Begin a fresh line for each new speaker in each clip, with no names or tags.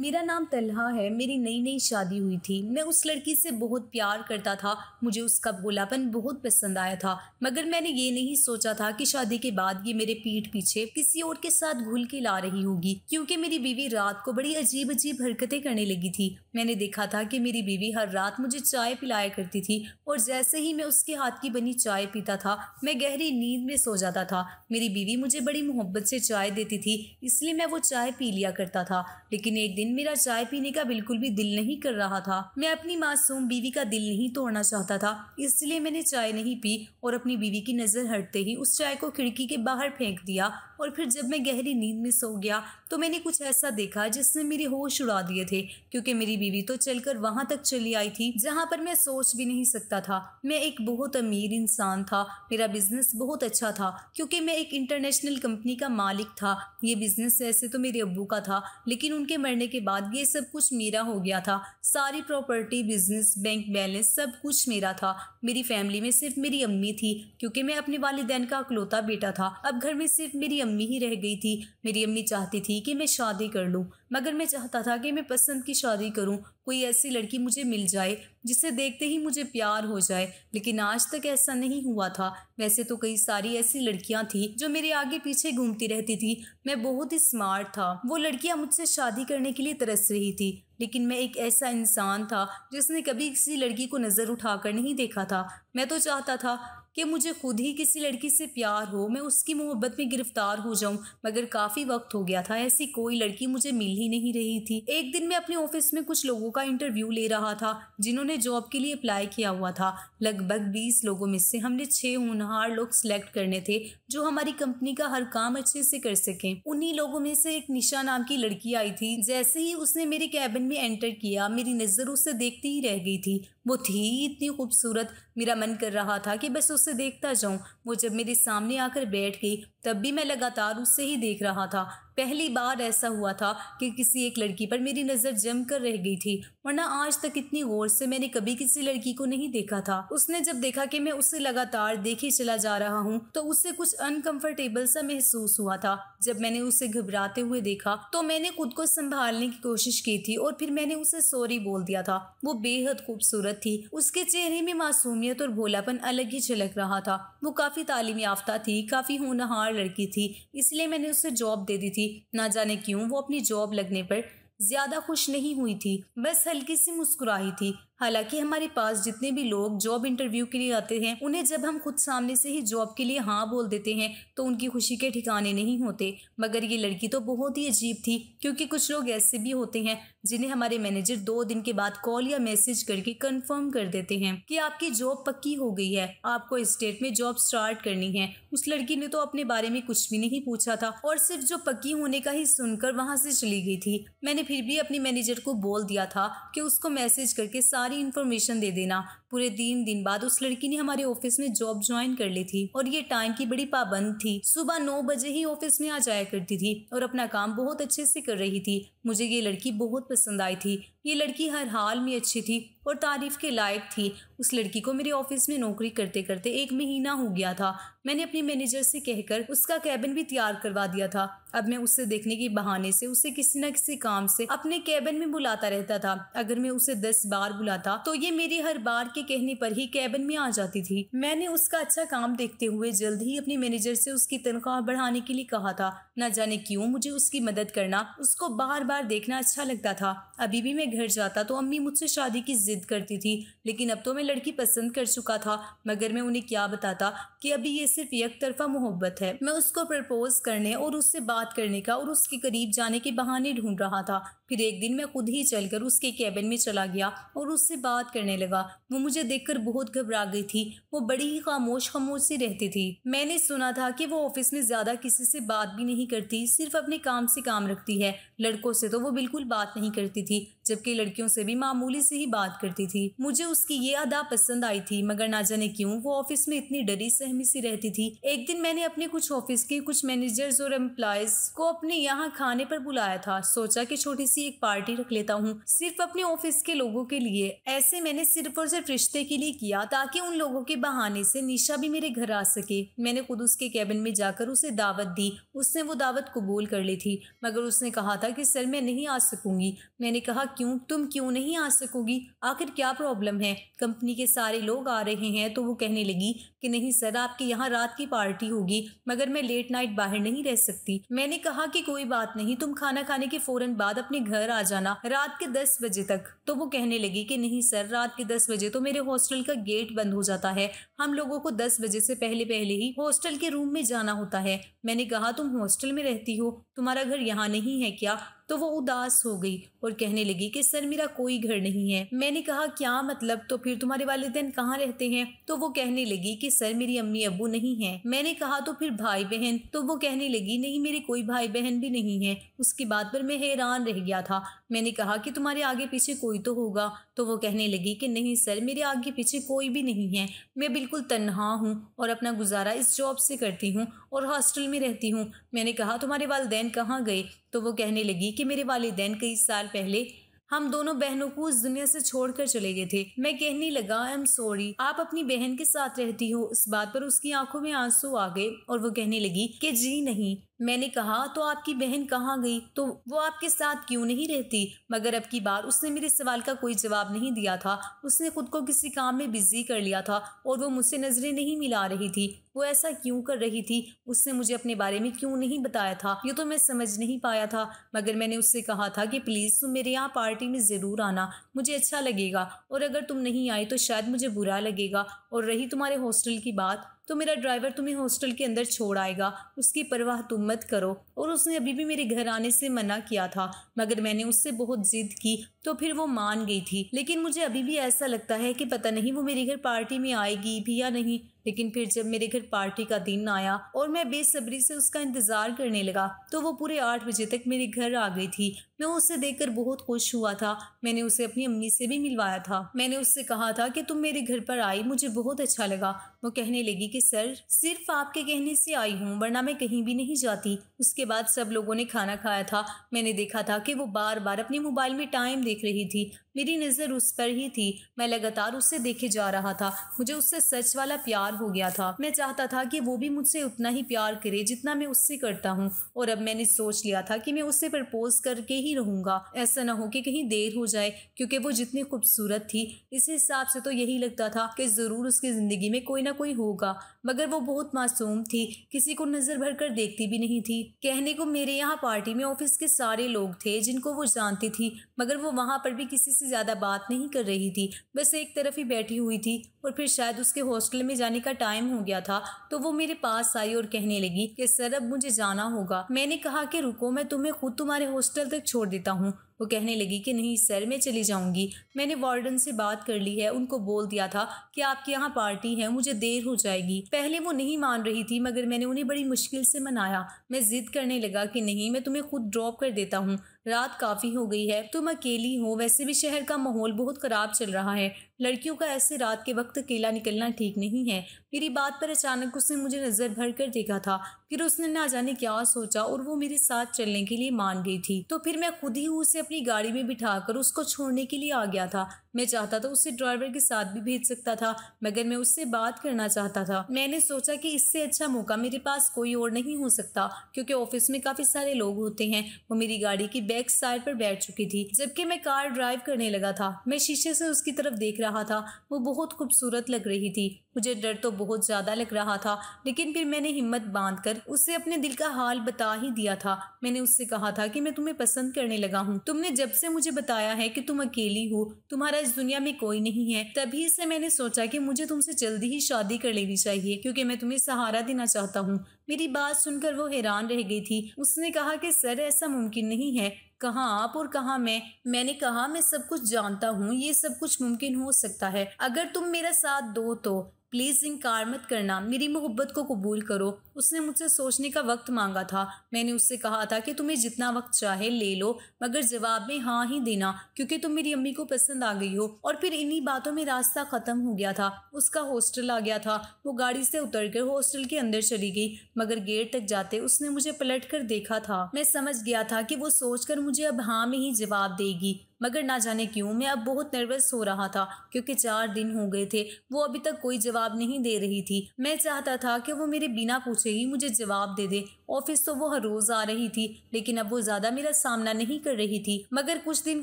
मेरा नाम तलहा है मेरी नई नई शादी हुई थी मैं उस लड़की से बहुत प्यार करता था मुझे उसका भोलापन बहुत पसंद आया था मगर मैंने ये नहीं सोचा था कि शादी के बाद ये मेरे पीठ पीछे किसी और के साथ घुल के ला रही होगी क्योंकि मेरी बीवी रात को बड़ी अजीब अजीब हरकतें करने लगी थी मैंने देखा था कि मेरी बीवी हर रात मुझे चाय पिलाया करती थी और जैसे ही मैं उसके हाथ की बनी चाय पीता था मैं गहरी नींद में सो जाता था मेरी बीवी मुझे बड़ी मोहब्बत से चाय देती थी इसलिए मैं वो चाय पी लिया करता था लेकिन एक दिन दिन मेरा चाय पीने का बिल्कुल भी दिल नहीं कर रहा था मैं अपनी मासूम बीवी का दिल नहीं तोड़ना चाहता था इसलिए मैंने चाय नहीं पी और अपनी बीवी की नज़र हटते ही उस चाय को खिड़की के बाहर फेंक दिया और फिर जब मैं गहरी नींद में सो गया तो मैंने कुछ ऐसा देखा जिसने मेरे होश उड़ा दिए थे क्योंकि मेरी बीवी तो चलकर वहाँ तक चली आई थी जहाँ पर मैं सोच भी नहीं सकता था मैं एक बहुत अमीर इंसान था मेरा बिजनेस बहुत अच्छा था क्योंकि मैं एक इंटरनेशनल कंपनी का मालिक था ये बिजनेस ऐसे तो मेरे अबू का था लेकिन उनके मरने के बाद ये सब कुछ मेरा हो गया था सारी प्रॉपर्टी बिजनेस बैंक बैलेंस सब कुछ मेरा था मेरी फैमिली में सिर्फ मेरी अम्मी थी क्योंकि मैं अपने वालदेन का अकलौता बेटा था अब घर में सिर्फ मेरी अम्मी ही रह गई थी मेरी अम्मी चाहती थी कि मैं शादी कर लूँ मगर मैं चाहता था कि मैं पसंद की शादी करूं कोई ऐसी लड़की मुझे मिल जाए जिसे देखते ही मुझे प्यार हो जाए लेकिन आज तक ऐसा नहीं हुआ था वैसे तो कई सारी ऐसी लड़कियां थी जो मेरे आगे पीछे घूमती रहती थी मैं बहुत ही स्मार्ट था वो लड़कियां मुझसे शादी करने के लिए तरस रही थी लेकिन मैं एक ऐसा इंसान था जिसने कभी किसी लड़की को नज़र उठाकर नहीं देखा था मैं तो चाहता था कि मुझे खुद ही किसी लड़की से प्यार हो मैं उसकी मोहब्बत में गिरफ्तार हो जाऊं मगर काफ़ी वक्त हो गया था ऐसी कोई लड़की मुझे मिल ही नहीं रही थी एक दिन मैं अपने ऑफिस में कुछ लोगों का इंटरव्यू ले रहा था जिन्होंने जॉब के लिए अप्लाई किया हुआ था लगभग बीस लोगों में से हमने छह होनहार लोग सिलेक्ट करने थे जो हमारी कंपनी का हर काम अच्छे से कर सके उन्ही लोगों में से एक निशा नाम की लड़की आई थी जैसे ही उसने मेरे कैबिन में एंटर किया मेरी नज़र उसे देखती ही रह गई थी वो थी इतनी खूबसूरत मेरा मन कर रहा था कि बस उसे देखता जाऊं वो जब मेरे सामने आकर बैठ गई तब भी मैं लगातार उसे ही देख रहा था पहली बार ऐसा हुआ था कि किसी एक लड़की पर मेरी नज़र जमकर रह गई थी वरना आज तक इतनी गौर से मैंने कभी किसी लड़की को नहीं देखा था उसने जब देखा कि मैं उसे लगातार देखे चला जा रहा हूँ तो उसे कुछ अनकंफर्टेबल सा महसूस हुआ था जब मैंने उसे घबराते हुए देखा तो मैंने खुद को संभालने की कोशिश की थी और फिर मैंने उसे सॉरी बोल दिया था वो बेहद खूबसूरत थी उसके चेहरे में मासूमियत और भोलापन अलग ही झलक रहा था वो काफ़ी तालीम याफ्ता थी काफ़ी होनहार लड़की थी इसलिए मैंने उसे जॉब दे दी थी थी ना जाने क्यों वो अपनी जॉब लगने पर ज़्यादा खुश नहीं हुई थी बस हल्की सी मुस्कुराही थी हालांकि हमारे पास जितने भी लोग जॉब इंटरव्यू के लिए आते हैं उन्हें जब हम खुद सामने से ही जॉब के लिए हाँ बोल देते हैं तो उनकी खुशी के ठिकाने नहीं होते मगर ये लड़की तो बहुत ही अजीब थी क्योंकि कुछ लोग ऐसे भी होते हैं जिन्हें हमारे मैनेजर दो दिन के बाद कॉल या मैसेज करके कंफर्म कर देते हैं कि आपकी जॉब पक्की हो गई है आपको इस डेट में जॉब स्टार्ट करनी है उस लड़की ने तो अपने बारे में कुछ भी नहीं पूछा था और सिर्फ जो पक्की होने का ही सुनकर वहाँ से चली गई थी मैंने फिर भी अपने मैनेजर को बोल दिया था कि उसको मैसेज करके साथ सारी इन्फॉर्मेशन दे देना पूरे तीन दिन बाद उस लड़की ने हमारे ऑफिस में जॉब ज्वाइन कर ली थी और ये टाइम की बड़ी पाबंद थी सुबह नौ बजे ही ऑफिस में आ जाया करती थी और अपना काम बहुत अच्छे से कर रही थी मुझे ये लड़की बहुत पसंद आई थी ये लड़की हर हाल में अच्छी थी और तारीफ के लायक थी उस लड़की को मेरे ऑफिस में नौकरी करते करते एक महीना हो गया था मैंने अपने मैनेजर से कहकर उसका कैबिन भी तैयार करवा दिया था अब मैं उसे देखने के बहाने से उसे किसी न किसी काम से अपने कैबिन में बुलाता रहता था अगर मैं उसे दस बार बुलाता तो ये मेरी हर बार के कहने पर ही कैबिन में आ जाती थी मैंने उसका अच्छा काम देखते हुए जल्द ही अपने मैनेजर से उसकी तनख्वाह बढ़ाने के लिए कहा था न जाने क्यों मुझे उसकी मदद करना उसको बार बार देखना अच्छा लगता था अभी भी मैं घर जाता तो अम्मी मुझसे शादी की जिद करती थी लेकिन अब तो मैं लड़की पसंद कर चुका था मगर मैं उन्हें क्या बताता कि अभी ये सिर्फ एक तरफा मोहब्बत है मैं उसको प्रपोज करने और उससे बात करने का और उसके करीब जाने के बहाने ढूंढ रहा था फिर एक दिन मैं खुद ही चलकर उसके कैबिन में चला गया और उससे बात करने लगा वो मुझे मुझे देखकर बहुत घबरा गई थी वो बड़ी ही खामोश खामोश से रहती थी मैंने सुना था कि वो ऑफिस में ज्यादा किसी से बात भी नहीं करती सिर्फ अपने काम से काम रखती है लड़कों से तो वो बिल्कुल बात नहीं करती थी जबकि लड़कियों से भी मामूली से ही बात करती थी मुझे उसकी ये अदा पसंद आई थी मगर ना जाने क्यों वो ऑफिस में इतनी डरी सहमी सी रहती थी एक दिन मैंने अपने कुछ ऑफिस के कुछ मैनेजर्स और एम्प्लॉयज को अपने यहाँ खाने पर बुलाया था सोचा की छोटी सी एक पार्टी रख लेता हूँ सिर्फ अपने ऑफिस के लोगों के लिए ऐसे मैंने सिर्फ और सिर्फ रिश्ते के लिए किया ताकि उन लोगों के बहाने से निशा भी मेरे घर आ सके मैंने खुद उसके कैबिन में जाकर उसे दावत दी उसने वो दावत कबूल कर ली थी मगर उसने कहा था कि सर मैं नहीं आ सकूंगी मैंने कहा क्यों तुम क्यों नहीं आ सकोगी आखिर क्या प्रॉब्लम है कंपनी के सारे लोग आ रहे हैं तो वो कहने लगी कि नहीं सर आपके यहाँ रात की पार्टी होगी मगर मैं लेट नाइट बाहर नहीं रह सकती मैंने कहा कि कोई बात नहीं तुम खाना खाने के फौरन बाद अपने घर आ जाना रात के दस बजे तक तो वो कहने लगी कि नहीं सर रात के दस बजे तो मेरे हॉस्टल का गेट बंद हो जाता है हम लोगों को दस बजे से पहले पहले ही हॉस्टल के रूम में जाना होता है मैंने कहा तुम हॉस्टल में रहती हो तुम्हारा घर यहाँ नहीं है क्या तो वो उदास हो गई और कहने लगी कि सर मेरा कोई घर नहीं है मैंने कहा क्या मतलब तो फिर तुम्हारे वालदेन कहाँ रहते हैं तो वो कहने लगी कि सर मेरी अम्मी अबू नहीं है मैंने कहा तो फिर भाई बहन तो वो कहने लगी नहीं मेरे कोई भाई बहन भी नहीं है उसकी बात पर मैं हैरान रह गया था मैंने कहा कि तुम्हारे आगे पीछे कोई तो होगा तो वो कहने लगी कि नहीं सर मेरे आगे पीछे कोई भी नहीं है मैं बिल्कुल तन्हा हूँ और अपना गुजारा इस जॉब से करती हूँ और हॉस्टल में रहती हूँ मैंने कहा तुम्हारे वालदेन कहाँ गए तो वो कहने लगी कि मेरे वालदेन कई साल पहले हम दोनों बहनों को उस दुनिया से छोड़कर चले गए थे मैं कहने लगा आई एम सॉरी आप अपनी बहन के साथ रहती हो इस बात पर उसकी आंखों में आंसू आ गए और वो कहने लगी कि जी नहीं मैंने कहा तो आपकी बहन कहाँ गई तो वो आपके साथ क्यों नहीं रहती मगर अब की बार उसने मेरे सवाल का कोई जवाब नहीं दिया था उसने खुद को किसी काम में बिजी कर लिया था और वो मुझसे नजरें नहीं मिला रही थी वो ऐसा क्यों कर रही थी उसने मुझे अपने बारे में क्यों नहीं बताया था ये तो मैं समझ नहीं पाया था मगर मैंने उससे कहा था कि प्लीज़ तुम मेरे यहाँ पार्टी पार्टी में ज़रूर आना मुझे अच्छा लगेगा और अगर तुम नहीं आए तो शायद मुझे बुरा लगेगा और रही तुम्हारे हॉस्टल की बात तो मेरा ड्राइवर तुम्हें हॉस्टल के अंदर छोड़ आएगा उसकी परवाह तुम मत करो और उसने अभी भी मेरे घर आने से मना किया था मगर मैंने उससे बहुत जिद की तो फिर वो मान गई थी लेकिन मुझे अभी भी ऐसा लगता है कि पता नहीं वो मेरे घर पार्टी में आएगी भी या नहीं लेकिन फिर जब मेरे घर पार्टी का दिन आया और मैं बेसब्री से उसका इंतजार करने लगा तो वो पूरे आठ बजे तक मेरे घर आ गई थी मैं उसे देखकर बहुत खुश हुआ था मैंने उसे अपनी अम्मी से भी मिलवाया था मैंने उससे कहा था कि तुम मेरे घर पर आई मुझे बहुत अच्छा लगा वो कहने लगी कि सर सिर्फ आपके कहने से आई हूँ वरना मैं कहीं भी नहीं जाती उसके बाद सब लोगों ने खाना खाया था मैंने देखा था कि वो बार बार अपने मोबाइल में टाइम देख रही थी मेरी नज़र उस पर ही थी मैं लगातार उससे देखे जा रहा था मुझे उससे सच वाला प्यार प्यार हो गया था मैं चाहता था कि वो भी मुझसे उतना ही प्यार करे जितना मैं उससे करता हूँ और अब मैंने सोच लिया था कि मैं उससे प्रपोज करके ही रहूंगा ऐसा ना हो कि कहीं देर हो जाए क्योंकि वो जितनी खूबसूरत थी इस हिसाब से तो यही लगता था कि ज़रूर उसकी ज़िंदगी में कोई ना कोई होगा मगर वो बहुत मासूम थी किसी को नज़र भर कर देखती भी नहीं थी कहने को मेरे यहाँ पार्टी में ऑफिस के सारे लोग थे जिनको वो जानती थी मगर वो वहाँ पर भी किसी से ज़्यादा बात नहीं कर रही थी बस एक तरफ ही बैठी हुई थी और फिर शायद उसके हॉस्टल में जाने का टाइम हो गया था तो वो मेरे पास आई और कहने लगी कि सर अब मुझे जाना होगा मैंने कहा कि रुको मैं तुम्हें खुद तुम्हारे हॉस्टल तक छोड़ देता हूँ वो कहने लगी कि नहीं सर मैं चली जाऊंगी मैंने वार्डन से बात कर ली है उनको बोल दिया था कि आपके यहाँ पार्टी है मुझे देर हो जाएगी पहले वो नहीं मान रही थी मगर मैंने उन्हें बड़ी मुश्किल से मनाया मैं जिद करने लगा कि नहीं मैं तुम्हें खुद ड्रॉप कर देता हूँ रात काफ़ी हो गई है तुम अकेली हो वैसे भी शहर का माहौल बहुत ख़राब चल रहा है लड़कियों का ऐसे रात के वक्त अकेला निकलना ठीक नहीं है मेरी बात पर अचानक उसने मुझे नज़र भर कर देखा था फिर उसने ना जाने क्या सोचा और वो मेरे साथ चलने के लिए मान गई थी तो फिर मैं खुद ही उसे अपनी गाड़ी में बिठा कर उसको छोड़ने के लिए आ गया था मैं चाहता था उसे ड्राइवर के साथ भी भेज सकता था मगर मैं उससे बात करना चाहता था मैंने सोचा कि इससे अच्छा मौका मेरे पास कोई और नहीं हो सकता क्योंकि ऑफिस में काफी सारे लोग होते हैं वो मेरी गाड़ी की बैक साइड पर बैठ चुकी थी जबकि मैं कार ड्राइव करने लगा था मैं शीशे से उसकी तरफ देख रहा था वो बहुत खूबसूरत लग रही थी मुझे डर तो बहुत ज़्यादा लग रहा था लेकिन फिर मैंने हिम्मत बांध कर उससे अपने दिल का हाल बता ही दिया था मैंने उससे कहा था कि मैं तुम्हें पसंद करने लगा हूँ तुमने जब से मुझे बताया है कि तुम अकेली हो तुम्हारा इस दुनिया में कोई नहीं है तभी से मैंने सोचा कि मुझे तुमसे जल्दी ही शादी कर लेनी चाहिए क्योंकि मैं तुम्हें सहारा देना चाहता हूँ मेरी बात सुनकर वो हैरान रह गई थी उसने कहा कि सर ऐसा मुमकिन नहीं है कहाँ आप और कहाँ मैं मैंने कहा मैं सब कुछ जानता हूँ ये सब कुछ मुमकिन हो सकता है अगर तुम मेरा साथ दो तो प्लीज़ इनकार मत करना मेरी मोहब्बत को कबूल करो उसने मुझसे सोचने का वक्त मांगा था मैंने उससे कहा था कि तुम्हें जितना वक्त चाहे ले लो मगर जवाब में हाँ ही देना क्योंकि तुम मेरी अम्मी को पसंद आ गई हो और फिर इन्हीं बातों में रास्ता ख़त्म हो गया था उसका हॉस्टल आ गया था वो गाड़ी से उतर कर हॉस्टल के अंदर चली गई मगर गेट तक जाते उसने मुझे पलट कर देखा था मैं समझ गया था कि वो सोचकर मुझे अब हाँ में ही जवाब देगी मगर ना जाने क्यों मैं अब बहुत नर्वस हो रहा था क्योंकि चार दिन हो गए थे वो अभी तक कोई जवाब नहीं दे रही थी मैं चाहता था कि वो मेरे बिना पूछ से ही मुझे जवाब दे दे ऑफिस तो वो हर रोज आ रही थी लेकिन अब वो ज्यादा मेरा सामना नहीं कर रही थी मगर कुछ दिन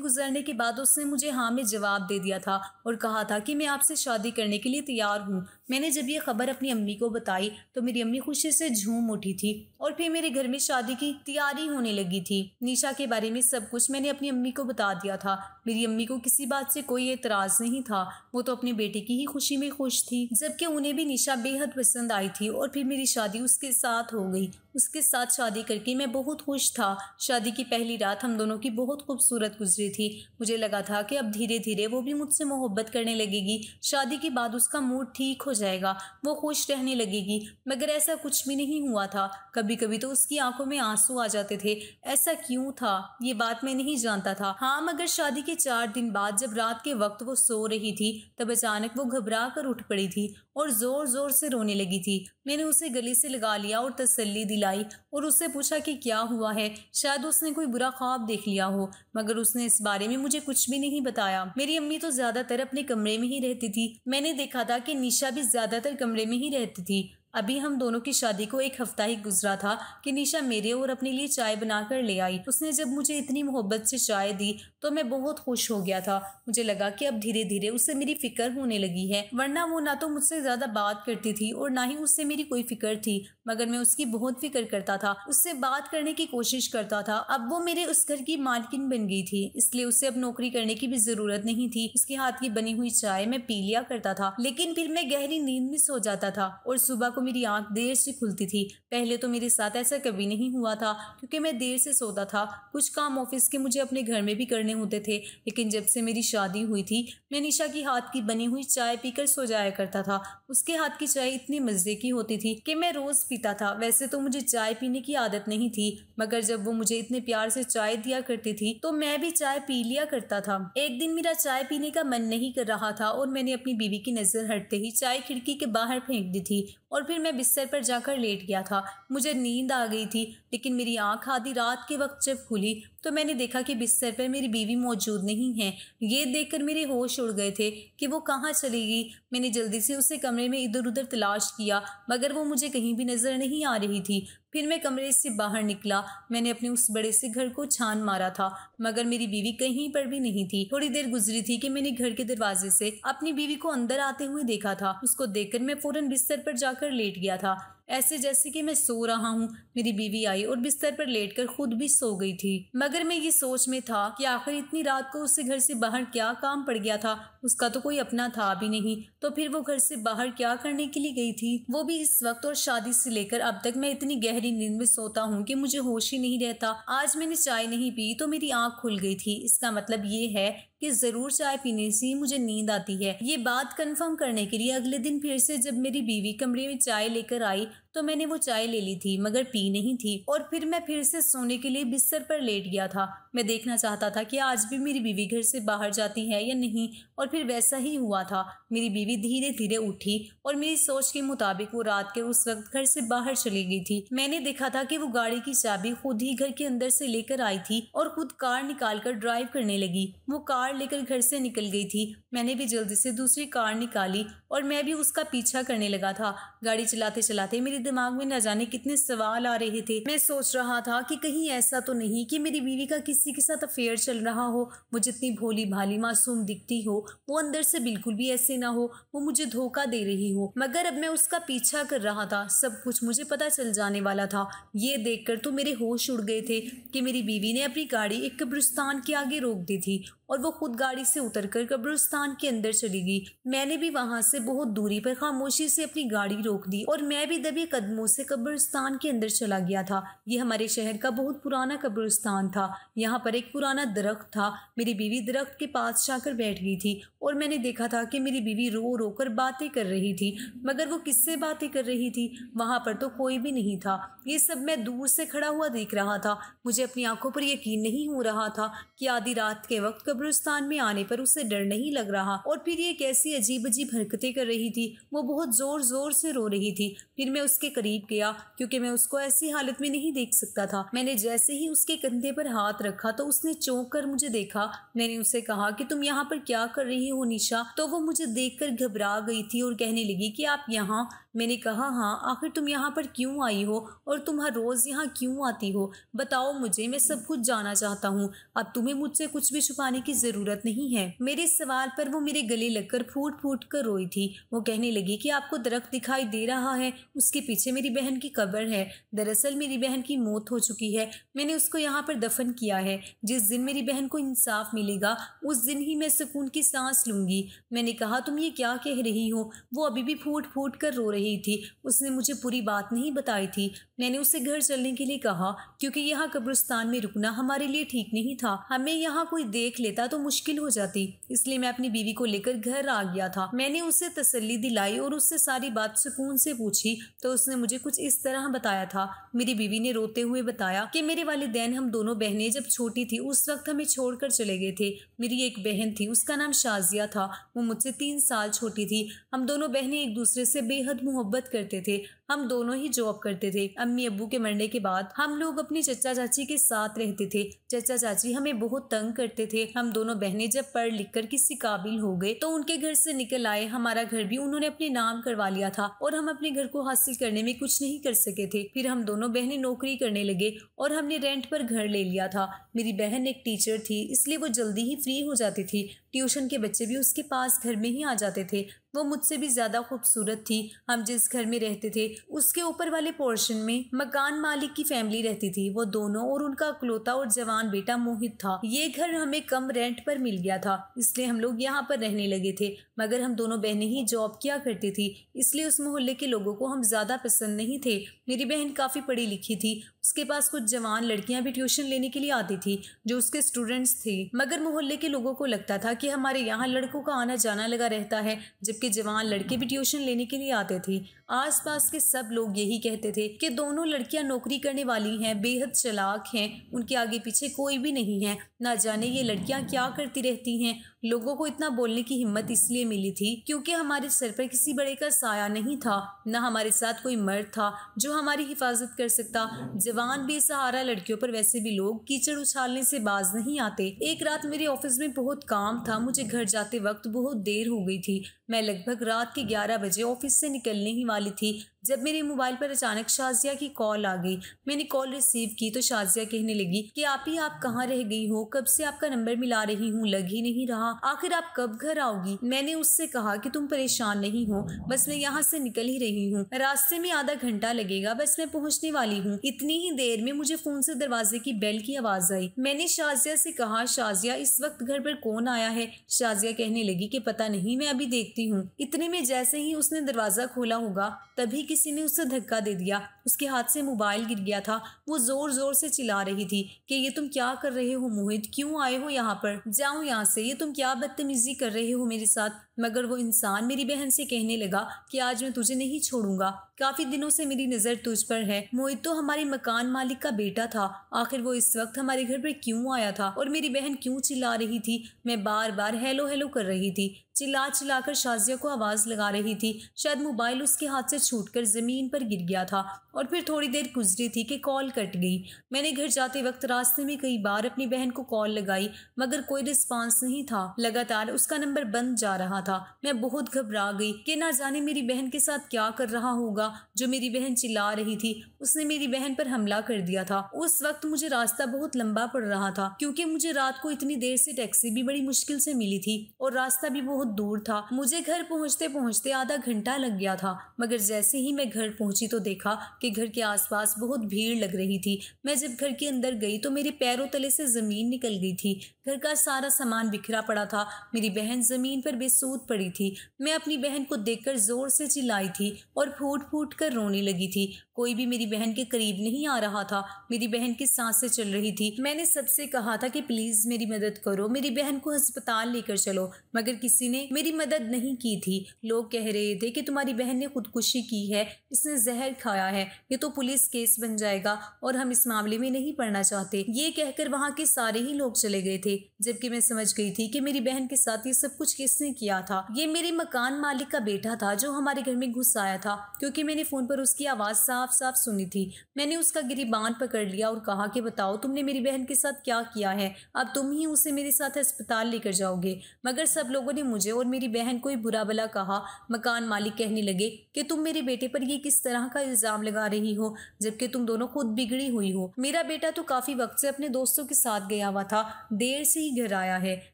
गुजरने के बाद उसने मुझे हाँ में जवाब दे दिया था और कहा था कि मैं आपसे शादी करने के लिए तैयार हूँ मैंने जब ये खबर अपनी अम्मी को बताई तो मेरी अम्मी खुशी से झूम उठी थी और फिर मेरे घर में शादी की तैयारी होने लगी थी निशा के बारे में सब कुछ मैंने अपनी अम्मी को बता दिया था मेरी अम्मी को किसी बात से कोई एतराज नहीं था वो तो अपने बेटे की ही खुशी में खुश थी जबकि उन्हें भी निशा बेहद पसंद आई थी और फिर मेरी शादी उसके साथ हो गई उसके साथ शादी करके मैं बहुत खुश था शादी की पहली रात हम दोनों की बहुत खूबसूरत गुजरी थी मुझे लगा था कि अब धीरे धीरे वो भी मुझसे मोहब्बत करने लगेगी शादी के बाद उसका मूड ठीक हो जाएगा वो खुश रहने लगेगी मगर ऐसा कुछ भी नहीं हुआ था कभी कभी तो उसकी आंखों में आंसू आ जाते थे ऐसा क्यों था ये बात मैं नहीं जानता था हाँ मगर शादी के चार दिन बाद जब रात के वक्त वो सो रही थी तब अचानक वो घबरा कर उठ पड़ी थी और ज़ोर ज़ोर से रोने लगी थी मैंने उसे गली से लगा लिया और तसल्ली दिलाई और उससे पूछा कि क्या हुआ है शायद उसने कोई बुरा ख्वाब देख लिया हो मगर उसने इस बारे में मुझे कुछ भी नहीं बताया मेरी अम्मी तो ज़्यादातर अपने कमरे में ही रहती थी मैंने देखा था कि निशा भी ज़्यादातर कमरे में ही रहती थी अभी हम दोनों की शादी को एक हफ्ता ही गुजरा था कि निशा मेरे और अपने लिए चाय बनाकर ले आई उसने जब मुझे इतनी मोहब्बत से चाय दी तो मैं बहुत खुश हो गया था मुझे लगा कि अब धीरे धीरे उससे मेरी फिक्र होने लगी है वरना वो ना तो मुझसे ज़्यादा बात करती थी और ना ही उससे मेरी कोई फिक्र थी मगर मैं उसकी बहुत फिक्र करता था उससे बात करने की कोशिश करता था अब वो मेरे उस घर की मालकिन बन गई थी इसलिए उसे अब नौकरी करने की भी ज़रूरत नहीं थी उसके हाथ की बनी हुई चाय मैं पी लिया करता था लेकिन फिर मैं गहरी नींद में सो जाता था और सुबह को मेरी आंख देर से खुलती थी पहले तो मेरे साथ ऐसा कभी नहीं हुआ था क्योंकि मैं देर से सोता था कुछ काम ऑफिस के मुझे अपने घर में भी करने होते थे लेकिन जब से मेरी शादी हुई थी मैं निशा की हाथ की बनी हुई चाय पीकर सो जाया करता था उसके हाथ की चाय इतनी मज़े की होती थी कि मैं रोज़ पीता था वैसे तो मुझे चाय पीने की आदत नहीं थी मगर जब वो मुझे इतने प्यार से चाय दिया करती थी तो मैं भी चाय पी लिया करता था एक दिन मेरा चाय पीने का मन नहीं कर रहा था और मैंने अपनी बीवी की नज़र हटते ही चाय खिड़की के बाहर फेंक दी थी और फिर मैं बिस्तर पर जाकर लेट गया था मुझे नींद आ गई थी लेकिन मेरी आँख आधी रात के वक्त जब खुली तो मैंने देखा कि बिस्तर पर मेरी बीवी मौजूद नहीं है ये देखकर मेरे होश उड़ गए थे कि वो कहाँ चली गई मैंने जल्दी से उसे कमरे में इधर उधर तलाश किया मगर वो मुझे कहीं भी नज़र नहीं आ रही थी फिर मैं कमरे से बाहर निकला मैंने अपने उस बड़े से घर को छान मारा था मगर मेरी बीवी कहीं पर भी नहीं थी थोड़ी देर गुजरी थी कि मैंने घर के दरवाजे से अपनी बीवी को अंदर आते हुए देखा था उसको देखकर मैं फौरन बिस्तर पर जाकर लेट गया था ऐसे जैसे कि मैं सो रहा हूँ मेरी बीवी आई और बिस्तर पर लेटकर खुद भी सो गई थी मगर मैं ये सोच में था कि आखिर इतनी रात को उससे घर से बाहर क्या काम पड़ गया था उसका तो कोई अपना था भी नहीं तो फिर वो घर से बाहर क्या करने के लिए गई थी वो भी इस वक्त और शादी से लेकर अब तक मैं इतनी गहरी नींद में सोता हूँ कि मुझे होश ही नहीं रहता आज मैंने चाय नहीं पी तो मेरी आँख खुल गई थी इसका मतलब ये है कि जरूर चाय पीने से ही मुझे नींद आती है ये बात कंफर्म करने के लिए अगले दिन फिर से जब मेरी बीवी कमरे में चाय लेकर आई तो मैंने वो चाय ले ली थी मगर पी नहीं थी और फिर मैं फिर से सोने के लिए बिस्तर पर लेट गया था मैं देखना चाहता था कि आज भी मेरी बीवी घर से बाहर जाती है या नहीं और फिर वैसा ही हुआ था मेरी बीवी धीरे धीरे उठी और मेरी सोच के मुताबिक वो रात के उस वक्त घर से बाहर चली गई थी मैंने देखा था कि वो गाड़ी की चाबी खुद ही घर के अंदर से लेकर आई थी और खुद कार निकाल कर ड्राइव करने लगी वो कार लेकर घर से निकल गई थी मैंने भी जल्दी से दूसरी कार निकाली और मैं भी उसका पीछा करने लगा था गाड़ी चलाते चलाते मेरी दिमाग में न जाने कितने सवाल आ रहे थे मैं सोच रहा था कि कहीं ऐसा तो नहीं कि मेरी बीवी का किसी के साथ अफेयर चल रहा हो वो जितनी भोली भाली मासूम दिखती हो वो अंदर से बिल्कुल भी ऐसे ना हो वो मुझे धोखा दे रही हो मगर अब मैं उसका पीछा कर रहा था सब कुछ मुझे पता चल जाने वाला था ये देख तो मेरे होश उड़ गए थे कि मेरी बीवी ने अपनी गाड़ी एक कब्रिस्तान के आगे रोक दी थी और वो खुद गाड़ी से उतर कर कब्रस्तान के अंदर चली गई मैंने भी वहाँ से बहुत दूरी पर खामोशी से अपनी गाड़ी रोक दी और मैं भी दबे कदमों से कब्रस्तान के अंदर चला गया था ये हमारे शहर का बहुत पुराना कब्रस्तान था यहाँ पर एक पुराना दरख्त था मेरी बीवी दरख्त के पास जाकर बैठ गई थी और मैंने देखा था कि मेरी बीवी रो रो कर बातें कर रही थी मगर वो किससे बातें कर रही थी वहाँ पर तो कोई भी नहीं था ये सब मैं दूर से खड़ा हुआ देख रहा था मुझे अपनी आंखों पर यकीन नहीं हो रहा था कि आधी रात के वक्त कब्र कब्रिस्तान में आने पर उसे डर नहीं लग रहा और फिर ये कैसी अजीब अजीब हरकतें कर रही थी वो बहुत जोर जोर से रो रही थी फिर मैं उसके करीब गया क्योंकि मैं उसको ऐसी हालत में नहीं देख सकता था मैंने जैसे ही उसके कंधे पर हाथ रखा तो उसने चौंक कर मुझे देखा मैंने उसे कहा कि तुम यहाँ पर क्या कर रही हो निशा तो वो मुझे देखकर घबरा गई थी और कहने लगी कि आप यहाँ मैंने कहा हाँ आखिर तुम यहाँ पर क्यों आई हो और तुम हर रोज़ यहाँ क्यों आती हो बताओ मुझे मैं सब कुछ जाना चाहता हूँ अब तुम्हें मुझसे कुछ भी छुपाने की ज़रूरत नहीं है मेरे सवाल पर वो मेरे गले लगकर फूट फूट कर रोई थी वो कहने लगी कि आपको दरख्त दिखाई दे रहा है उसके पीछे मेरी बहन की कब्र है दरअसल मेरी बहन की मौत हो चुकी है मैंने उसको यहाँ पर दफन किया है जिस दिन मेरी बहन को इंसाफ मिलेगा उस दिन ही मैं सुकून की सांस लूंगी मैंने कहा तुम ये क्या कह रही हो वो अभी भी फूट फूट कर रो रही रही थी उसने मुझे पूरी बात नहीं बताई थी मैंने उसे घर चलने के लिए कहा क्योंकि यहाँ कब्रिस्तान में रुकना हमारे लिए ठीक नहीं था हमें यहाँ कोई देख लेता तो मुश्किल हो जाती इसलिए मैं अपनी बीवी को लेकर घर आ गया था मैंने उसे तसली दिलाई और उससे सारी बात सुकून से पूछी तो उसने मुझे कुछ इस तरह बताया था मेरी बीवी ने रोते हुए बताया कि मेरे वालदेन हम दोनों बहनें जब छोटी थी उस वक्त हमें छोड़कर चले गए थे मेरी एक बहन थी उसका नाम शाजिया था वो मुझसे तीन साल छोटी थी हम दोनों बहनें एक दूसरे से बेहद मोहब्बत करते थे हम दोनों ही जॉब करते थे अम्मी अबू के मरने के बाद हम लोग अपनी चचा चाची के साथ रहते थे चचा चाची हमें बहुत तंग करते थे हम दोनों बहनें जब पढ़ लिख कर किसी काबिल हो गए तो उनके घर से निकल आए हमारा घर भी उन्होंने अपने नाम करवा लिया था और हम अपने घर को हासिल करने में कुछ नहीं कर सके थे फिर हम दोनों बहनें नौकरी करने लगे और हमने रेंट पर घर ले लिया था मेरी बहन एक टीचर थी इसलिए वो जल्दी ही फ्री हो जाती थी ट्यूशन के बच्चे भी उसके पास घर में ही आ जाते थे वो मुझसे भी ज़्यादा खूबसूरत थी हम जिस घर में रहते थे उसके ऊपर वाले पोर्शन में मकान मालिक की फैमिली रहती थी वो दोनों और उनका अकलौता और जवान बेटा मोहित था ये घर हमें कम रेंट पर मिल गया था इसलिए हम लोग यहाँ पर रहने लगे थे मगर हम दोनों बहनें ही जॉब किया करती थी इसलिए उस मोहल्ले के लोगों को हम ज़्यादा पसंद नहीं थे मेरी बहन काफ़ी पढ़ी लिखी थी उसके पास कुछ जवान लड़कियां भी ट्यूशन लेने के लिए आती थी जो उसके स्टूडेंट्स थे मगर मोहल्ले के लोगों को लगता था कि हमारे यहाँ लड़कों का आना जाना लगा रहता है जबकि जवान लड़के भी ट्यूशन लेने के लिए आते थे आसपास के सब लोग यही कहते थे कि दोनों लड़कियां नौकरी करने वाली हैं बेहद चलाक हैं उनके आगे पीछे कोई भी नहीं है ना जाने ये लड़कियां क्या करती रहती हैं लोगों को इतना बोलने की हिम्मत इसलिए मिली थी क्योंकि हमारे सर पर किसी बड़े का साया नहीं था न हमारे साथ कोई मर्द था जो हमारी हिफाजत कर सकता जवान बेसहारा लड़कियों पर वैसे भी लोग कीचड़ उछालने से बाज नहीं आते एक रात मेरे ऑफिस में बहुत काम था मुझे घर जाते वक्त बहुत देर हो गई थी मैं लगभग रात के ग्यारह बजे ऑफिस से निकलने ही वाली थी जब मेरे मोबाइल पर अचानक शाजिया की कॉल आ गई मैंने कॉल रिसीव की तो शाजिया कहने लगी कि आप ही आप कहाँ रह गई हो कब से आपका नंबर मिला रही हूँ लग ही नहीं रहा आखिर आप कब घर आओगी मैंने उससे कहा कि तुम परेशान नहीं हो बस मैं यहाँ से निकल ही रही हूँ रास्ते में आधा घंटा लगेगा बस मैं पहुँचने वाली हूँ इतनी ही देर में मुझे फोन से दरवाजे की बेल की आवाज आई मैंने शाजिया से कहा शाजिया इस वक्त घर पर कौन आया है शाजिया कहने लगी की पता नहीं मैं अभी देखती हूँ इतने में जैसे ही उसने दरवाजा खोला होगा तभी किसी ने उसे धक्का दे दिया उसके हाथ से मोबाइल गिर गया था वो ज़ोर ज़ोर से चिल्ला रही थी कि ये तुम क्या कर रहे हो मोहित क्यों आए हो यहाँ पर जाओ यहाँ से ये तुम क्या बदतमीजी कर रहे हो मेरे साथ मगर वो इंसान मेरी बहन से कहने लगा कि आज मैं तुझे नहीं छोड़ूंगा काफ़ी दिनों से मेरी नज़र तुझ पर है मोहित तो हमारे मकान मालिक का बेटा था आखिर वो इस वक्त हमारे घर पर क्यों आया था और मेरी बहन क्यों चिल्ला रही थी मैं बार बार हेलो हेलो कर रही थी चिल्ला चिल्लाकर शाजिया को आवाज़ लगा रही थी शायद मोबाइल उसके हाथ से छूटकर ज़मीन पर गिर गया था और फिर थोड़ी देर गुजरी थी कि कॉल कट गई मैंने घर जाते वक्त रास्ते में कई बार अपनी बहन को कॉल लगाई मगर कोई रिस्पांस नहीं था लगातार उसका नंबर बंद जा रहा था मैं बहुत घबरा गई कि ना जाने मेरी बहन के साथ क्या कर रहा होगा जो मेरी बहन चिल्ला रही थी उसने मेरी बहन पर हमला कर दिया था उस वक्त मुझे रास्ता बहुत लंबा पड़ रहा था क्योंकि मुझे रात को इतनी देर से टैक्सी भी बड़ी मुश्किल से मिली थी और रास्ता भी बहुत दूर था मुझे घर पहुँचते पहुँचते आधा घंटा लग गया था मगर जैसे ही मैं घर पहुँची तो देखा कि घर के आसपास बहुत भीड़ लग रही थी मैं जब घर के अंदर गई तो मेरे पैरों तले से ज़मीन निकल गई थी घर का सारा सामान बिखरा पड़ा था मेरी बहन ज़मीन पर बेसूद पड़ी थी मैं अपनी बहन को देखकर ज़ोर से चिल्लाई थी और फूट फूट कर रोने लगी थी कोई भी मेरी बहन के करीब नहीं आ रहा था मेरी बहन की सांसें चल रही थी मैंने सबसे कहा था कि प्लीज़ मेरी मदद करो मेरी बहन को अस्पताल लेकर चलो मगर किसी ने मेरी मदद नहीं की थी लोग कह रहे थे कि तुम्हारी बहन ने खुदकुशी की है इसने जहर खाया है ये तो पुलिस केस बन जाएगा और हम इस मामले में नहीं पढ़ना चाहते ये कहकर वहाँ के सारे ही लोग चले गए थे जबकि मैं समझ गई थी कि मेरी बहन के साथ ये सब कुछ किसने किया था ये मेरे मकान मालिक का बेटा था जो हमारे घर में घुस आया था क्योंकि मैंने फ़ोन पर उसकी आवाज़ साफ साफ साफ सुनी थी मैंने उसका गिरीबान पकड़ लिया और कहा कि बताओ तुमने मेरी बहन के साथ क्या किया है अब तुम ही उसे मेरे साथ अस्पताल लेकर जाओगे मगर सब लोगों ने मुझे और मेरी बहन को ही बुरा भला कहा मकान मालिक कहने लगे कि तुम मेरे बेटे पर ये किस तरह का इल्ज़ाम लगा रही हो जबकि तुम दोनों खुद बिगड़ी हुई हो मेरा बेटा तो काफ़ी वक्त से अपने दोस्तों के साथ गया हुआ था देर से ही घर आया है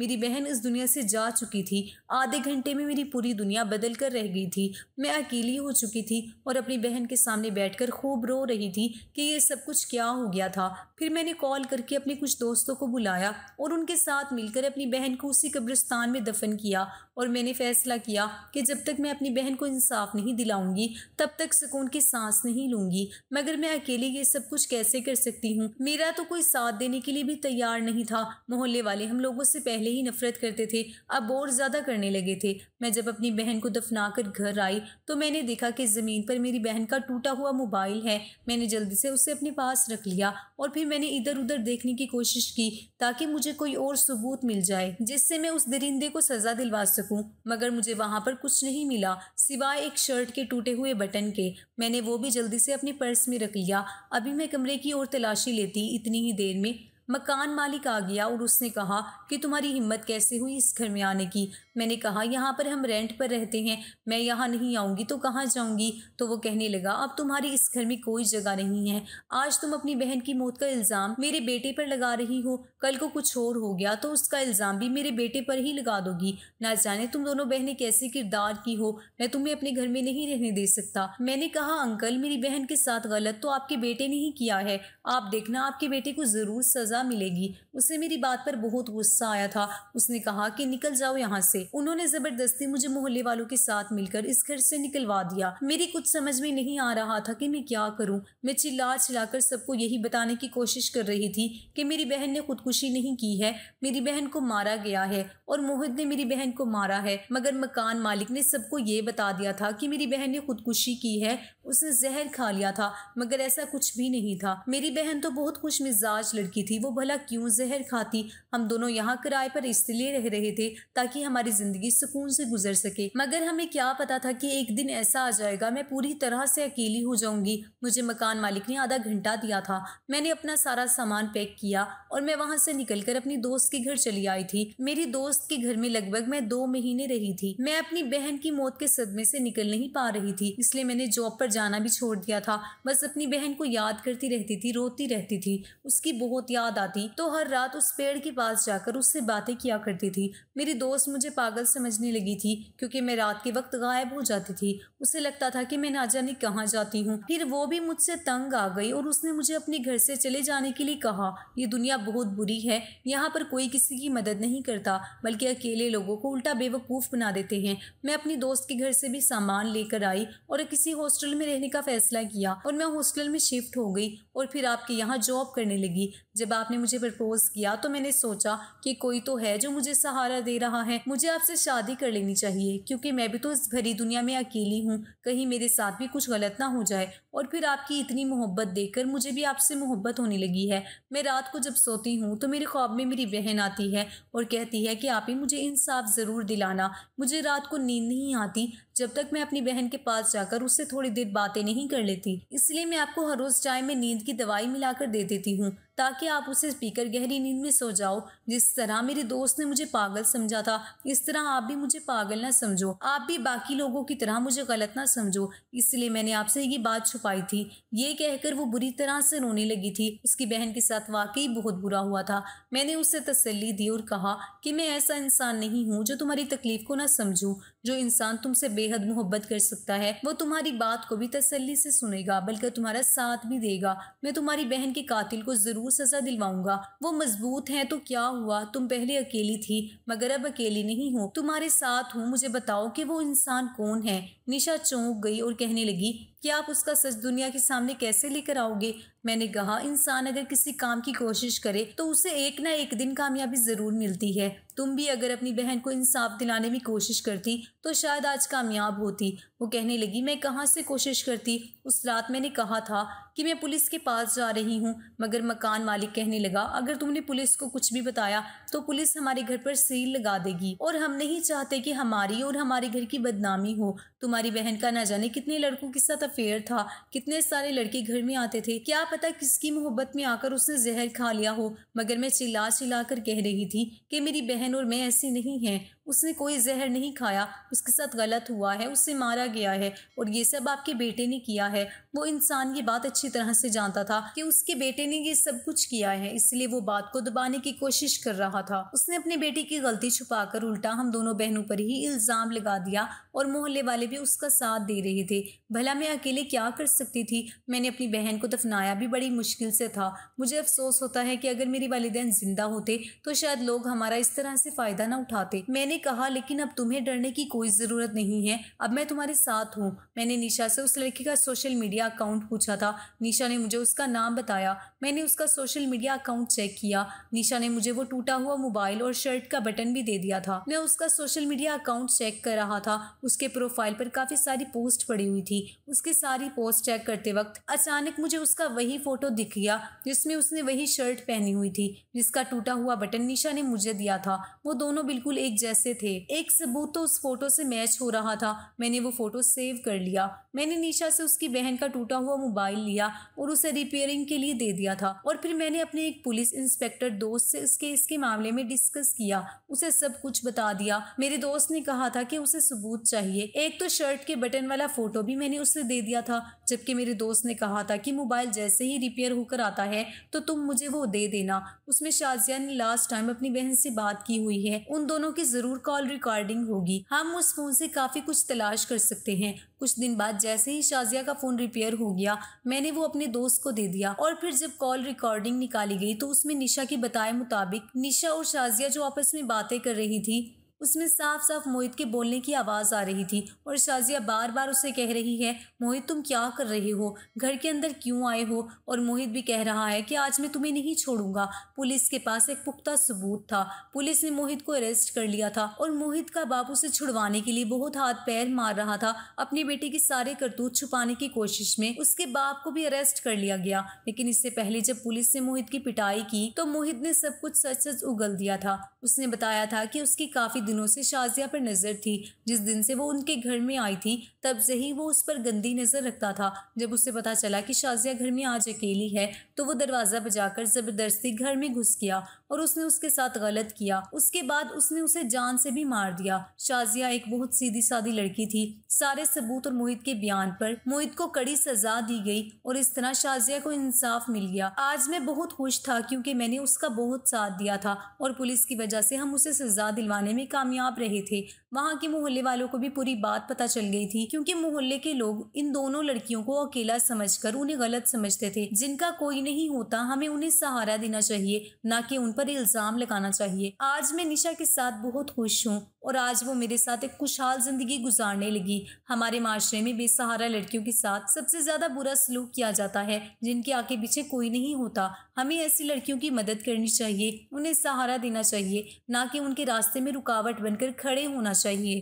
मेरी बहन इस दुनिया से जा चुकी थी आधे घंटे में मेरी पूरी दुनिया बदल कर रह गई थी मैं अकेली हो चुकी थी और अपनी बहन के सामने बैठ बैठकर खूब रो रही थी कि ये सब कुछ क्या हो गया था फिर मैंने कॉल करके अपने कुछ दोस्तों को बुलाया और उनके साथ मिलकर अपनी बहन को उसी कब्रिस्तान में दफन किया और मैंने फैसला किया कि जब तक मैं अपनी बहन को इंसाफ नहीं दिलाऊंगी तब तक सुकून की सांस नहीं लूंगी मगर मैं अकेले ये सब कुछ कैसे कर सकती हूँ मेरा तो कोई साथ देने के लिए भी तैयार नहीं था मोहल्ले वाले हम लोगों से पहले ही नफरत करते थे अब और ज़्यादा करने लगे थे मैं जब अपनी बहन को दफना कर घर आई तो मैंने देखा कि ज़मीन पर मेरी बहन का टूटा हुआ मोबाइल है मैंने जल्दी से उसे अपने पास रख लिया और फिर मैंने इधर उधर देखने की कोशिश की ताकि मुझे कोई और सबूत मिल जाए जिससे मैं उस दरिंदे को सज़ा दिलवा सकूँ सकूं मगर मुझे वहाँ पर कुछ नहीं मिला सिवाय एक शर्ट के टूटे हुए बटन के मैंने वो भी जल्दी से अपने पर्स में रख लिया अभी मैं कमरे की ओर तलाशी लेती इतनी ही देर में मकान मालिक आ गया और उसने कहा कि तुम्हारी हिम्मत कैसे हुई इस घर में आने की मैंने कहा यहाँ पर हम रेंट पर रहते हैं मैं यहाँ नहीं आऊँगी तो कहाँ जाऊँगी तो वो कहने लगा अब तुम्हारी इस घर में कोई जगह नहीं है आज तुम अपनी बहन की मौत का इल्ज़ाम मेरे बेटे पर लगा रही हो कल को कुछ और हो गया तो उसका इल्ज़ाम भी मेरे बेटे पर ही लगा दोगी ना जाने तुम दोनों बहनें कैसे किरदार की हो मैं तुम्हें अपने घर में नहीं रहने दे सकता मैंने कहा अंकल मेरी बहन के साथ गलत तो आपके बेटे ने ही किया है आप देखना आपके बेटे को ज़रूर सज़ा सज़ा मिलेगी उसे मेरी बात पर बहुत गुस्सा आया था उसने कहा कि निकल जाओ यहाँ से उन्होंने ज़बरदस्ती मुझे मोहल्ले वालों के साथ मिलकर इस घर से निकलवा दिया मेरी कुछ समझ में नहीं आ रहा था कि मैं क्या करूँ मैं चिल्ला चिल्लाकर सबको यही बताने की कोशिश कर रही थी कि मेरी बहन ने खुदकुशी नहीं की है मेरी बहन को मारा गया है और मोहित ने मेरी बहन को मारा है मगर मकान मालिक ने सबको ये बता दिया था कि मेरी बहन ने खुदकुशी की है उसने जहर खा लिया था मगर ऐसा कुछ भी नहीं था मेरी बहन तो बहुत खुश मिजाज लड़की थी वो भला क्यों जहर खाती हम दोनों यहाँ किराए पर इसलिए रह रहे थे ताकि हमारी जिंदगी सुकून से गुजर सके मगर हमें क्या पता था कि एक दिन ऐसा आ जाएगा मैं पूरी तरह से अकेली हो जाऊंगी मुझे मकान मालिक ने आधा घंटा दिया था मैंने अपना सारा सामान पैक किया और मैं वहाँ से निकल अपनी दोस्त के घर चली आई थी मेरी दोस्त के घर में लगभग मैं दो महीने रही थी मैं अपनी बहन की मौत के सदमे से निकल नहीं पा रही थी इसलिए मैंने जॉब पर जाना भी छोड़ दिया था बस अपनी बहन को याद करती रहती थी रोती रहती थी उसकी बहुत याद आती तो हर रात उस पेड़ के पास जाकर उससे बातें किया करती थी मेरी दोस्त मुझे पागल समझने लगी थी क्योंकि मैं रात के वक्त गायब हो जाती थी उसे लगता था कि मैं ना जाने कहाँ जाती हूँ फिर वो भी मुझसे तंग आ गई और उसने मुझे अपने घर से चले जाने के लिए कहा ये दुनिया बहुत बुरी है यहाँ पर कोई किसी की मदद नहीं करता बल्कि अकेले लोगों को उल्टा बेवकूफ़ बना देते हैं मैं अपनी दोस्त के घर से भी सामान लेकर आई और किसी हॉस्टल में रहने का फैसला किया और मैं हॉस्टल में शिफ्ट हो गई और फिर आपके यहाँ जॉब करने लगी जब आपने मुझे प्रपोज किया तो मैंने सोचा कि कोई तो है जो मुझे सहारा दे रहा है मुझे आपसे शादी कर लेनी चाहिए क्योंकि मैं भी तो इस भरी दुनिया में अकेली हूँ कहीं मेरे साथ भी कुछ गलत ना हो जाए और फिर आपकी इतनी मोहब्बत देखकर मुझे भी आपसे मोहब्बत होने लगी है मैं रात को जब सोती हूँ तो मेरे ख्वाब में मेरी बहन आती है और कहती है कि आप ही मुझे इंसाफ ज़रूर दिलाना मुझे रात को नींद नहीं आती जब तक मैं अपनी बहन के पास जाकर उससे थोड़ी देर बातें नहीं कर लेती इसलिए मैं आपको हर रोज़ चाय में नींद की दवाई मिलाकर दे देती हूँ ताकि आप उसे पीकर गहरी नींद में सो जाओ जिस तरह मेरे दोस्त ने मुझे पागल समझा था इस तरह आप भी मुझे पागल ना समझो आप भी बाकी लोगों की तरह मुझे गलत ना समझो इसलिए मैंने आपसे ये बात छुपाई थी ये कहकर वो बुरी तरह से रोने लगी थी उसकी बहन के साथ वाकई बहुत बुरा हुआ था मैंने उससे तसल्ली दी और कहा कि मैं ऐसा इंसान नहीं हूँ जो तुम्हारी तकलीफ को ना समझू जो इंसान तुमसे बेहद मोहब्बत कर सकता है वो तुम्हारी बात को भी तसल्ली से सुनेगा बल्कि तुम्हारा साथ भी देगा मैं तुम्हारी बहन के कातिल को ज़रूर सज़ा दिलवाऊंगा वो मजबूत हैं तो क्या हुआ तुम पहले अकेली थी मगर अब अकेली नहीं हो तुम्हारे साथ हूँ मुझे बताओ कि वो इंसान कौन है निशा चौंक गई और कहने लगी कि आप उसका सच दुनिया के सामने कैसे लेकर आओगे मैंने कहा इंसान अगर किसी काम की कोशिश करे तो उसे एक ना एक दिन कामयाबी ज़रूर मिलती है तुम भी अगर अपनी बहन को इंसाफ दिलाने में कोशिश करती तो शायद आज कामयाब होती वो कहने लगी मैं कहाँ से कोशिश करती उस रात मैंने कहा था कि मैं पुलिस के पास जा रही हूँ मगर मकान मालिक कहने लगा अगर तुमने पुलिस को कुछ भी बताया तो पुलिस हमारे घर पर सील लगा देगी और हम नहीं चाहते कि हमारी और हमारे घर की बदनामी हो तुम्हारी बहन का ना जाने कितने लड़कों के साथ अफेयर था कितने सारे लड़के घर में आते थे क्या पता किसकी मोहब्बत में आकर उसने जहर खा लिया हो मगर मैं चिल्ला चिल्ला कर कह रही थी कि मेरी बहन और मैं ऐसी नहीं है उसने कोई जहर नहीं खाया उसके साथ गलत हुआ है उससे मारा गया है और ये सब आपके बेटे ने किया है वो इंसान ये बात अच्छी तरह से जानता था कि उसके बेटे ने ये सब कुछ किया है इसलिए वो बात को दबाने की कोशिश कर रहा था उसने अपने बेटे की गलती छुपाकर उल्टा हम दोनों बहनों पर ही इल्ज़ाम लगा दिया और मोहल्ले वाले भी उसका साथ दे रहे थे भला मैं अकेले क्या कर सकती थी मैंने अपनी बहन को दफनाया भी बड़ी मुश्किल से था मुझे अफसोस होता है कि अगर मेरे वालदेन ज़िंदा होते तो शायद लोग हमारा इस तरह से फ़ायदा ना उठाते मैंने कहा लेकिन अब तुम्हें डरने की कोई ज़रूरत नहीं है अब मैं तुम्हारे साथ हूँ मैंने निशा से उस लड़की का सोशल मीडिया अकाउंट पूछा था निशा ने मुझे उसका नाम बताया मैंने उसका सोशल मीडिया अकाउंट चेक किया निशा ने मुझे वो टूटा हुआ मोबाइल और शर्ट का बटन भी दे दिया था मैं उसका सोशल मीडिया अकाउंट चेक कर रहा था उसके प्रोफाइल पर काफ़ी सारी पोस्ट पड़ी हुई थी उसकी सारी पोस्ट चेक करते वक्त अचानक मुझे उसका वही फ़ोटो दिख गया जिसमें उसने वही शर्ट पहनी हुई थी जिसका टूटा हुआ बटन निशा ने मुझे दिया था वो दोनों बिल्कुल एक जैसे ऐसे थे एक सबूत तो उस फोटो से मैच हो रहा था मैंने वो फोटो सेव कर लिया मैंने निशा से उसकी बहन का टूटा हुआ मोबाइल लिया और उसे रिपेयरिंग के लिए दे दिया था और फिर मैंने अपने एक पुलिस इंस्पेक्टर दोस्त से इस इसके मामले में डिस्कस किया उसे सब कुछ बता दिया मेरे दोस्त ने कहा था कि उसे सबूत चाहिए एक तो शर्ट के बटन वाला फोटो भी मैंने उसे दे दिया था जबकि मेरे दोस्त ने कहा था कि मोबाइल जैसे ही रिपेयर होकर आता है तो तुम मुझे वो दे देना उसमें शाजिया ने लास्ट टाइम अपनी बहन से बात की हुई है उन दोनों की जरूर कॉल रिकॉर्डिंग होगी हम उस फोन से काफी कुछ तलाश कर सकते हैं कुछ दिन बाद जैसे ही शाजिया का फ़ोन रिपेयर हो गया मैंने वो अपने दोस्त को दे दिया और फिर जब कॉल रिकॉर्डिंग निकाली गई तो उसमें निशा के बताए मुताबिक निशा और शाजिया जो आपस में बातें कर रही थी उसमें साफ साफ मोहित के बोलने की आवाज़ आ रही थी और शाजिया बार बार उसे कह रही है मोहित तुम क्या कर रहे हो घर के अंदर क्यों आए हो और मोहित भी कह रहा है कि आज मैं तुम्हें नहीं छोड़ूंगा पुलिस के पास एक पुख्ता सबूत था पुलिस ने मोहित को अरेस्ट कर लिया था और मोहित का बाप उसे छुड़वाने के लिए बहुत हाथ पैर मार रहा था अपने बेटे के सारे करतूत छुपाने की कोशिश में उसके बाप को भी अरेस्ट कर लिया गया लेकिन इससे पहले जब पुलिस ने मोहित की पिटाई की तो मोहित ने सब कुछ सच सच उगल दिया था उसने बताया था कि उसकी काफी दिनों से शाजिया पर नज़र थी जिस दिन से वो उनके घर में आई थी तब से ही वो उस पर गंदी नज़र रखता था जब उसे पता चला कि शाजिया घर में आज अकेली है तो वो दरवाज़ा बजाकर ज़बरदस्ती घर में घुस गया और उसने उसके साथ गलत किया उसके बाद उसने उसे जान से भी मार दिया शाजिया एक बहुत सीधी सादी लड़की थी सारे सबूत और मोहित के बयान पर मोहित को कड़ी सजा दी गई और इस तरह शाजिया को इंसाफ मिल गया आज मैं बहुत खुश था क्योंकि मैंने उसका बहुत साथ दिया था और पुलिस की वजह से हम उसे सजा दिलवाने में काम कामयाब रहे थे वहाँ के मोहल्ले वालों को भी पूरी बात पता चल गई थी क्योंकि मोहल्ले के लोग इन दोनों लड़कियों को अकेला समझकर उन्हें गलत समझते थे जिनका कोई नहीं होता हमें उन्हें सहारा देना चाहिए न कि उन पर इल्जाम लगाना चाहिए आज मैं निशा के साथ बहुत खुश हूँ और आज वो मेरे साथ एक खुशहाल जिंदगी गुजारने लगी हमारे माशरे में बेसहारा लड़कियों के साथ सबसे ज्यादा बुरा सलूक किया जाता है जिनके आगे पीछे कोई नहीं होता हमें ऐसी लड़कियों की मदद करनी चाहिए उन्हें सहारा देना चाहिए ना कि उनके रास्ते में रुकावट बनकर खड़े होना 所以